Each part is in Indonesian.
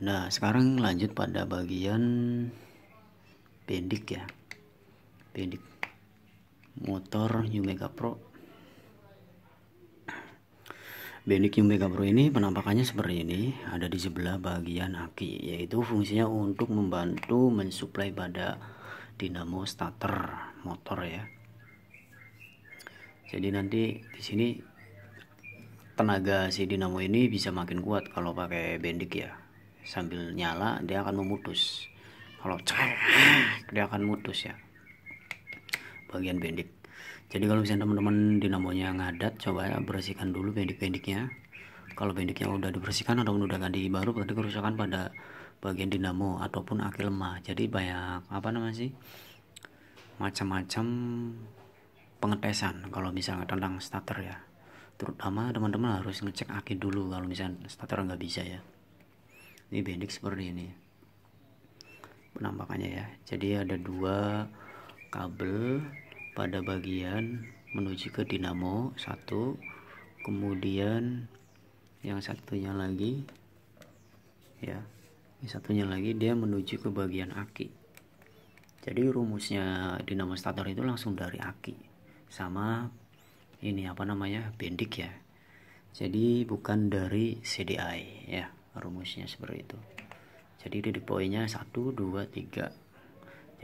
Nah, sekarang lanjut pada bagian bendik ya. bendik motor New Mega Pro. Bendik New Mega Pro ini penampakannya seperti ini, ada di sebelah bagian aki, yaitu fungsinya untuk membantu mensuplai pada dinamo starter motor ya. Jadi nanti di sini tenaga si dinamo ini bisa makin kuat kalau pakai bendik ya sambil nyala dia akan memutus kalau cek, dia akan mutus ya bagian bendik jadi kalau misalnya teman-teman dinamonya ngadat coba ya bersihkan dulu bendik-bendiknya kalau bendiknya udah dibersihkan atau udah ganti baru berarti kerusakan pada bagian dinamo ataupun aki lemah jadi banyak apa namanya sih macam-macam pengetesan kalau misalnya tentang starter ya terutama teman-teman harus ngecek aki dulu kalau misalnya starter nggak bisa ya ini bendik seperti ini penampakannya ya jadi ada dua kabel pada bagian menuju ke dinamo satu kemudian yang satunya lagi ya yang satunya lagi dia menuju ke bagian aki jadi rumusnya dinamo stator itu langsung dari aki sama ini apa namanya bendik ya jadi bukan dari CDI ya rumusnya seperti itu jadi di poinnya satu, dua, tiga.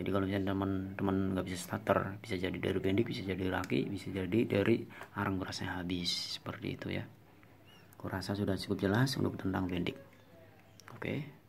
jadi kalau misalnya teman-teman nggak bisa starter bisa jadi dari bendik, bisa jadi laki bisa jadi dari arang berasnya habis seperti itu ya kurasa sudah cukup jelas untuk tentang bendik. oke okay.